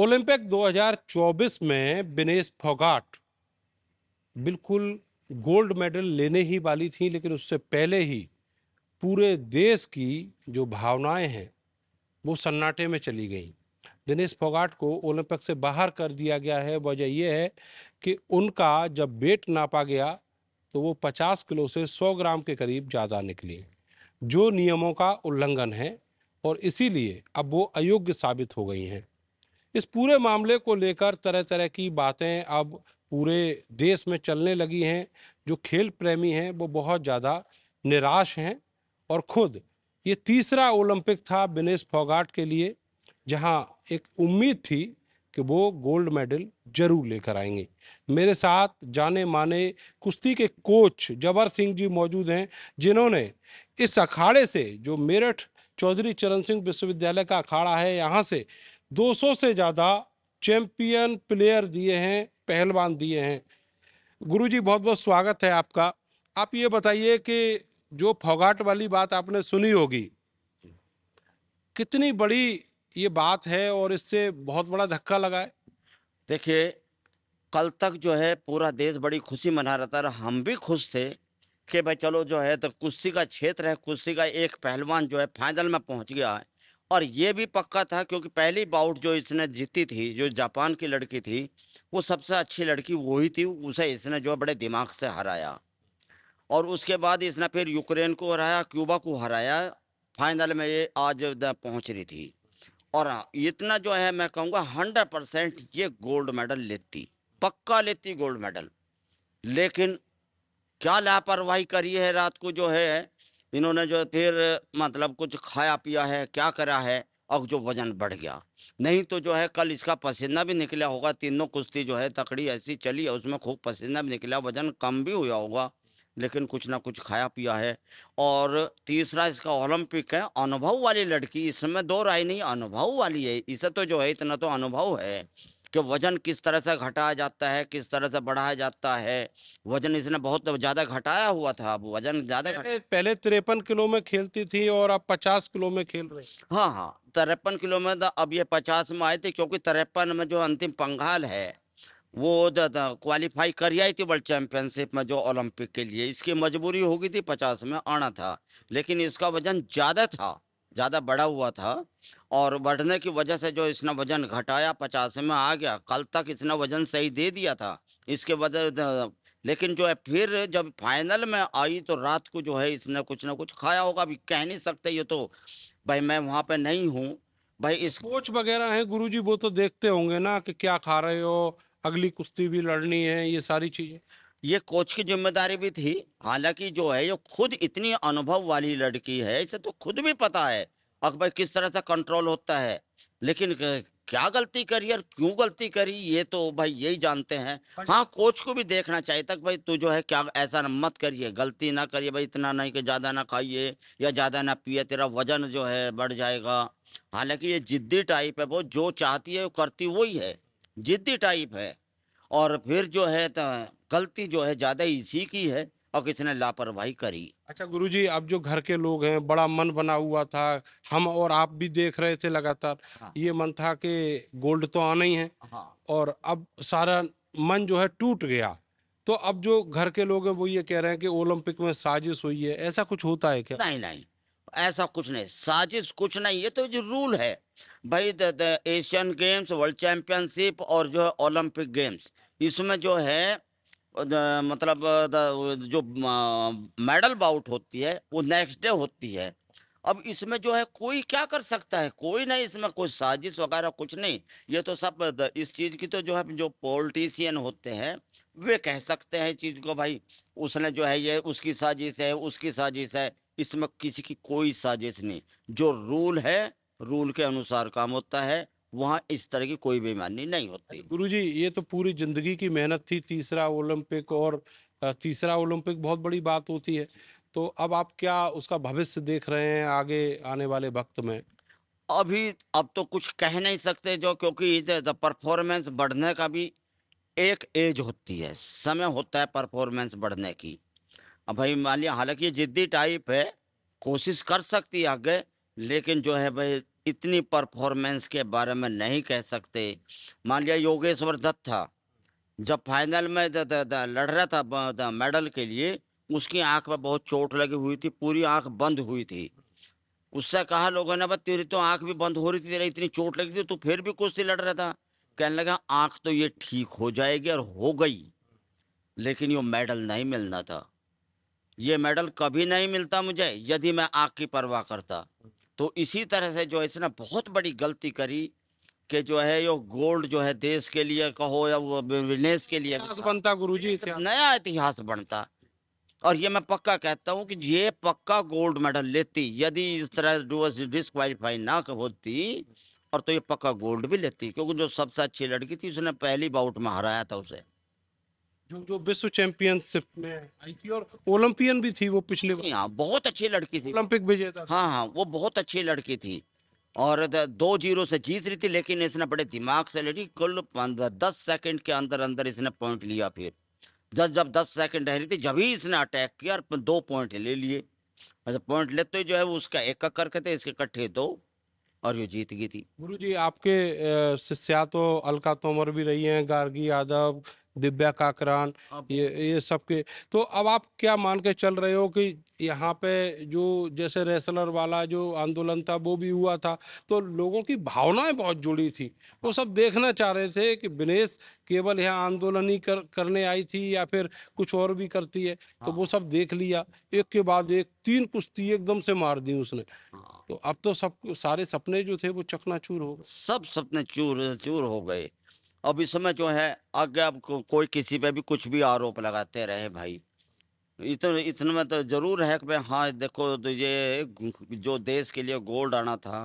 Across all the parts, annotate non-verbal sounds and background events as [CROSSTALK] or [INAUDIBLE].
Olympic 2024 में बिनेश फोगाट बिल्कुल gold medal लेने ही वाली थी लेकिन उससे पहले ही पूरे देश की जो भावनाएं हैं वो सन्नाटे में चली गई दिनेश फोगाट को ओलंपिक से बाहर कर दिया गया है वजह यह है कि उनका जब वेट नापा गया तो वो 50 किलो से 100 ग्राम के करीब ज़्यादा निकली जो नियमों का उल्लंघन है और इसीलिए अब वो अयोग्य साबित हो गई हैं इस पूरे मामले को लेकर तरह तरह की बातें अब पूरे देश में चलने लगी हैं जो खेल प्रेमी हैं वो बहुत ज़्यादा निराश हैं और खुद ये तीसरा ओलंपिक था विनेश फोगाट के लिए जहां एक उम्मीद थी कि वो गोल्ड मेडल जरूर लेकर आएंगे मेरे साथ जाने माने कुश्ती के कोच जबर सिंह जी मौजूद हैं जिन्होंने इस अखाड़े से जो मेरठ चौधरी चरण सिंह विश्वविद्यालय का अखाड़ा है यहाँ से 200 से ज़्यादा चैम्पियन प्लेयर दिए हैं पहलवान दिए हैं गुरुजी बहुत बहुत स्वागत है आपका आप ये बताइए कि जो फोगाट वाली बात आपने सुनी होगी कितनी बड़ी ये बात है और इससे बहुत बड़ा धक्का लगा है देखिए कल तक जो है पूरा देश बड़ी खुशी मना रहा था हम भी खुश थे कि भाई चलो जो है तो कुश्ती का क्षेत्र है कुश्ती का एक पहलवान जो है फाइनल में पहुंच गया है और ये भी पक्का था क्योंकि पहली बाउट जो इसने जीती थी जो जापान की लड़की थी वो सबसे अच्छी लड़की वही थी उसे इसने जो बड़े दिमाग से हराया और उसके बाद इसने फिर यूक्रेन को हराया क्यूबा को हराया फाइनल में ये आज पहुंच रही थी और इतना जो है मैं कहूँगा हंड्रेड परसेंट ये गोल्ड मेडल लेती पक्का लेती गोल्ड मेडल लेकिन क्या लापरवाही करी है रात को जो है इन्होंने जो फिर मतलब कुछ खाया पिया है क्या करा है और जो वजन बढ़ गया नहीं तो जो है कल इसका पसीना भी निकला होगा तीनों कुश्ती जो है तकड़ी ऐसी चली है उसमें खूब पसीना भी निकला वजन कम भी हुआ होगा लेकिन कुछ ना कुछ खाया पिया है और तीसरा इसका ओलंपिक है अनुभव वाली लड़की इसमें दो राय नहीं अनुभव वाली है इसे तो जो है इतना तो अनुभव है कि वज़न किस तरह से घटाया जाता है किस तरह से बढ़ाया जाता है वज़न इसने बहुत ज़्यादा घटाया हुआ था अब वज़न ज़्यादा पहले तिरपन किलो में खेलती थी और अब पचास किलो में खेल रही हाँ हाँ तिरपन किलो में तो अब ये पचास में आई थी क्योंकि तिरपन में जो अंतिम पंगाल है वो क्वालिफाई कर आई थी वर्ल्ड चैम्पियनशिप में जो ओलंपिक के लिए इसकी मजबूरी होगी थी पचास में आना था लेकिन इसका वज़न ज़्यादा था ज़्यादा बड़ा हुआ था और बढ़ने की वजह से जो इसने वज़न घटाया पचास में आ गया कल तक इसने वज़न सही दे दिया था इसके वजह लेकिन जो है फिर जब फाइनल में आई तो रात को जो है इसने कुछ ना कुछ खाया होगा अभी कह नहीं सकते ये तो भाई मैं वहाँ पर नहीं हूँ भाई इस कोच वगैरह हैं गुरुजी वो तो देखते होंगे ना कि क्या खा रहे हो अगली कुश्ती भी लड़नी है ये सारी चीज़ें ये कोच की जिम्मेदारी भी थी हालांकि जो है ये खुद इतनी अनुभव वाली लड़की है इसे तो खुद भी पता है अकबर किस तरह से कंट्रोल होता है लेकिन क्या गलती करी और क्यों गलती करी ये तो भाई यही जानते हैं हाँ कोच को भी देखना चाहिए तक भाई तू जो है क्या ऐसा मत करिए गलती ना करिए भाई इतना नहीं कि ज़्यादा ना खाइए या ज़्यादा ना पिए तेरा वजन जो है बढ़ जाएगा हालांकि ये जिद्दी टाइप है वो जो चाहती है वो करती वही है जिद्दी टाइप है और फिर जो है गलती जो है ज़्यादा इसी की है और किसने लापरवाही करी अच्छा गुरुजी अब जो घर के लोग हैं बड़ा मन बना हुआ था हम और आप भी देख रहे थे लगातार हाँ। ये मन था कि गोल्ड तो आना ही है हाँ। और अब सारा मन जो है टूट गया तो अब जो घर के लोग हैं वो ये कह रहे हैं कि ओलंपिक में साजिश हुई है ऐसा कुछ होता है क्या नहीं नहीं ऐसा कुछ नहीं साजिश कुछ नहीं है तो जो रूल है भाई the, the Asian Games World Championship और जो है ओलंपिक गेम्स इसमें जो है मतलब जो मेडल बाउट होती है वो नेक्स्ट डे होती है अब इसमें जो है कोई क्या कर सकता है कोई नहीं इसमें कोई साजिश वगैरह कुछ नहीं ये तो सब इस चीज़ की तो जो है जो पॉलिटिशियन होते हैं वे कह सकते हैं चीज़ को भाई उसने जो है ये उसकी साजिश है उसकी साजिश है इसमें किसी की कोई साजिश नहीं जो रूल है रूल के अनुसार काम होता है वहाँ इस तरह की कोई बेमानी नहीं होती गुरु जी ये तो पूरी जिंदगी की मेहनत थी तीसरा ओलंपिक और तीसरा ओलंपिक बहुत बड़ी बात होती है तो अब आप क्या उसका भविष्य देख रहे हैं आगे आने वाले वक्त में अभी अब तो कुछ कह नहीं सकते जो क्योंकि परफॉर्मेंस बढ़ने का भी एक एज होती है समय होता है परफॉर्मेंस बढ़ने की अब भाई मान लिया हालांकि जिद्दी टाइप है कोशिश कर सकती है आगे लेकिन जो है भाई इतनी परफॉर्मेंस के बारे में नहीं कह सकते मान लिया योगेश्वर दत्त था जब फाइनल में द, द, द, लड़ रहा था मेडल के लिए उसकी आंख में बहुत चोट लगी हुई थी पूरी आंख बंद हुई थी उससे कहा लोगों ने तेरी तो आंख भी बंद हो रही थी तेरा इतनी चोट लगी थी तो फिर भी कुछ कुश्ती लड़ रहा था कहने लगा आंख तो ये ठीक हो जाएगी और हो गई लेकिन ये मेडल नहीं मिलना था ये मेडल कभी नहीं मिलता मुझे यदि मैं आँख की परवाह करता तो इसी तरह से जो है इसने बहुत बड़ी गलती करी कि जो है यो गोल्ड जो है देश के लिए कहो या वो विनेश के लिए बनता गुरुजी नया इतिहास बनता और ये मैं पक्का कहता हूँ कि ये पक्का गोल्ड मेडल लेती यदि इस तरह डुअर्स डिस्कवालीफाई ना होती और तो ये पक्का गोल्ड भी लेती क्योंकि जो सबसे अच्छी लड़की थी उसने पहली बाउट में हराया था उसे जो जो विश्व चैंपियनशिप में आई थी और ओलंपियन भी थी वो पिछले जी हाँ बहुत अच्छी लड़की थी ओलंपिक विजेता हाँ हाँ वो बहुत अच्छी लड़की थी और दो जीरो से जीत रही थी लेकिन इसने बड़े दिमाग से लड़ी कुल दस सेकंड के अंदर अंदर इसने पॉइंट लिया फिर जब जब दस सेकंड रह रही थी जब ही इसने अटैक किया और दो पॉइंट ले लिए अच्छा पॉइंट लेते ही जो है वो उसका एक करके थे इसके इकट्ठे दो और ये जीत गई थी गुरु जी आपके शिष्या तो अलका तोमर भी रही हैं गार्गी यादव दिव्या काकरान ये ये सब के तो अब आप क्या मान के चल रहे हो कि यहाँ पे जो जैसे रेसलर वाला जो आंदोलन था वो भी हुआ था तो लोगों की भावनाएं बहुत जुड़ी थी वो सब देखना चाह रहे थे कि विनेश केवल यहाँ आंदोलन ही कर, करने आई थी या फिर कुछ और भी करती है तो हाँ। वो सब देख लिया एक के बाद एक तीन कुश्ती एकदम से मार दी उसने हाँ। तो अब तो सब सारे सपने जो थे वो चकना हो गए सब सपने चूर चूर हो गए अब इसमें जो है आगे अब को, कोई किसी पे भी कुछ भी आरोप लगाते रहे भाई इतने इतने में तो ज़रूर है कि भाई हाँ देखो तो ये जो देश के लिए गोल्ड आना था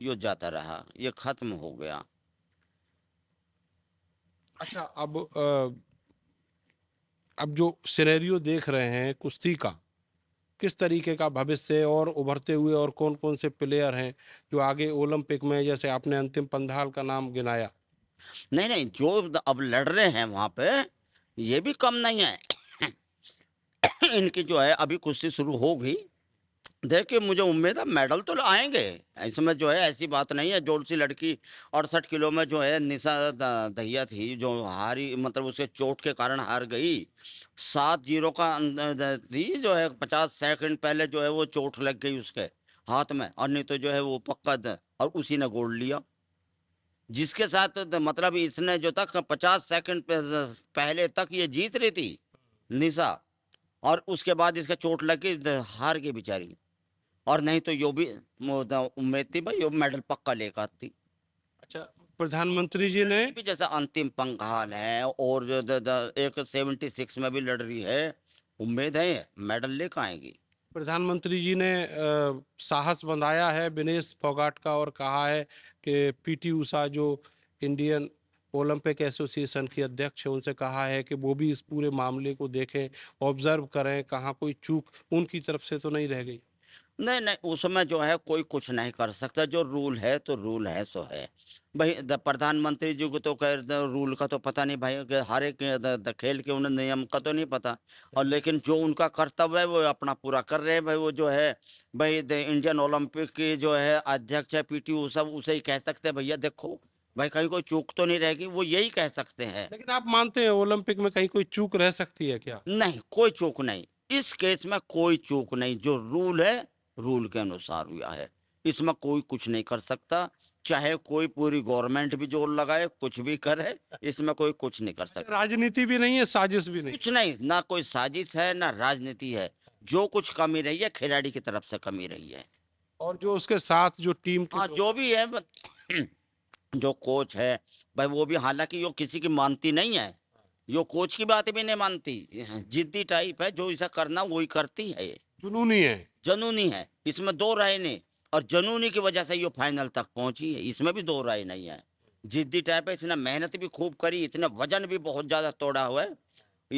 ये जाता रहा ये ख़त्म हो गया अच्छा अब अब जो सिनेरियो देख रहे हैं कुश्ती का किस तरीके का भविष्य और उभरते हुए और कौन कौन से प्लेयर हैं जो आगे ओलंपिक में जैसे आपने अंतिम पंधाल का नाम गिनाया नहीं नहीं जो अब लड़ रहे हैं वहाँ पे ये भी कम नहीं है [COUGHS] इनकी जो है अभी कुश्ती शुरू हो गई देखिए मुझे उम्मीद है मेडल तो आएंगे इसमें जो है ऐसी बात नहीं है जोड़ सी लड़की अड़सठ किलो में जो है निशा दहिया थी जो हारी मतलब उसके चोट के कारण हार गई सात जीरो का अं, थी जो है पचास सेकंड पहले जो है वो चोट लग गई उसके हाथ में और नहीं तो जो है वो पक्का और उसी ने गोल्ड लिया जिसके साथ तो मतलब इसने जो तक पचास सेकंड पहले तक ये जीत रही थी निशा और उसके बाद इसका चोट लगी हार गई बेचारी और नहीं तो यो भी तो उम्मीद थी भाई यो मेडल पक्का लेकर आती अच्छा प्रधानमंत्री जी ने भी जैसा अंतिम पंखाल है और एक सेवेंटी सिक्स में भी लड़ रही है उम्मीद है मेडल लेकर आएंगी प्रधानमंत्री जी ने आ, साहस बंधाया है विनेश फोगाट का और कहा है कि पीटी उषा जो इंडियन ओलंपिक एसोसिएशन की अध्यक्ष है उनसे कहा है कि वो भी इस पूरे मामले को देखें ऑब्जर्व करें कहाँ कोई चूक उनकी तरफ से तो नहीं रह गई नहीं नहीं उसमें जो है कोई कुछ नहीं कर सकता जो रूल है तो रूल है सो है भाई प्रधानमंत्री जी को तो कह रूल का तो पता नहीं भाई हर एक खेल के उन्हें नियम का तो नहीं पता और लेकिन जो उनका कर्तव्य है वो अपना पूरा कर रहे हैं भाई वो जो है भाई इंडियन ओलंपिक की जो है अध्यक्ष है पी सब उसे ही कह सकते हैं भैया देखो भाई कहीं कोई चूक तो नहीं रहेगी वो यही कह सकते हैं लेकिन आप मानते हैं ओलंपिक में कहीं कोई चूक रह सकती है क्या नहीं कोई चूक नहीं इस केस में कोई चूक नहीं जो रूल है रूल के अनुसार हुआ है इसमें कोई कुछ नहीं कर सकता चाहे कोई पूरी गवर्नमेंट भी जोर लगाए कुछ भी करे इसमें कोई कुछ नहीं कर सकता राजनीति भी नहीं है साजिश भी नहीं कुछ नहीं ना कोई साजिश है ना राजनीति है जो कुछ कमी रही है खिलाड़ी की तरफ से कमी रही है और जो उसके साथ जो टीम हाँ जो भी है [CLEARS THROAT] जो कोच है भाई वो भी हालांकि यो किसी की मानती नहीं है यो कोच की बात भी नहीं मानती जिद्दी टाइप है जो इसे करना वही करती है जुनूनी है जुनूनी है इसमें दो राय नहीं और जुनूनी की वजह से ये फाइनल तक पहुंची है इसमें भी दो राय नहीं है जिद्दी टाइप है इसने मेहनत भी खूब करी इतने वजन भी बहुत ज़्यादा तोड़ा हुआ है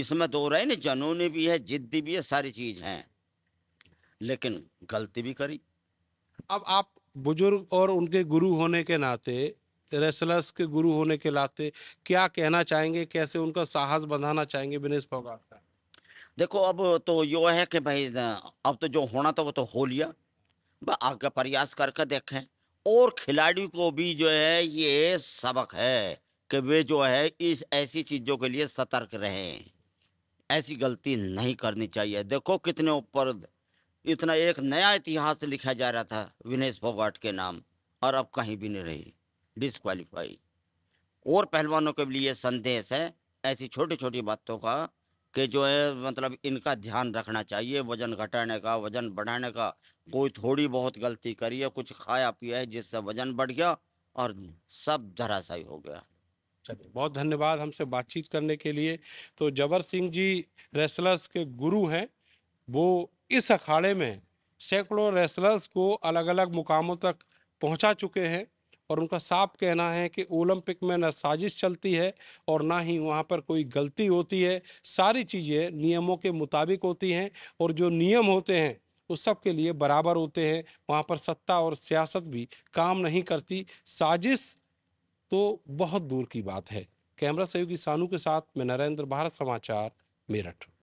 इसमें दो राय नहीं जुनूनी भी है जिद्दी भी है सारी चीज़ है लेकिन गलती भी करी अब आप बुजुर्ग और उनके गुरु होने के नाते रेसलर्स के गुरु होने के नाते क्या कहना चाहेंगे कैसे उनका साहस बंधाना चाहेंगे विनेश फोगाट का देखो अब तो यो है कि भाई अब तो जो होना था वो तो हो लिया आगे प्रयास करके देखें और खिलाड़ी को भी जो है ये सबक है कि वे जो है इस ऐसी चीज़ों के लिए सतर्क रहें ऐसी गलती नहीं करनी चाहिए देखो कितने ऊपर इतना एक नया इतिहास लिखा जा रहा था विनेश फोगाट के नाम और अब कहीं भी नहीं रही डिसक्वालीफाई और पहलवानों के लिए संदेश है ऐसी छोटी छोटी बातों का कि जो है मतलब इनका ध्यान रखना चाहिए वज़न घटाने का वज़न बढ़ाने का कोई थोड़ी बहुत गलती करी है कुछ खाया पिया है जिससे वज़न बढ़ गया और सब धराशाई हो गया चलिए बहुत धन्यवाद हमसे बातचीत करने के लिए तो जबर सिंह जी रेसलर्स के गुरु हैं वो इस अखाड़े में सैकड़ों रेसलर्स को अलग अलग मुकामों तक पहुंचा चुके हैं और उनका साफ कहना है कि ओलंपिक में न साजिश चलती है और ना ही वहाँ पर कोई गलती होती है सारी चीज़ें नियमों के मुताबिक होती हैं और जो नियम होते हैं वो सब के लिए बराबर होते हैं वहाँ पर सत्ता और सियासत भी काम नहीं करती साजिश तो बहुत दूर की बात है कैमरा सहयोगी सानू के साथ मैं नरेंद्र भारत समाचार मेरठ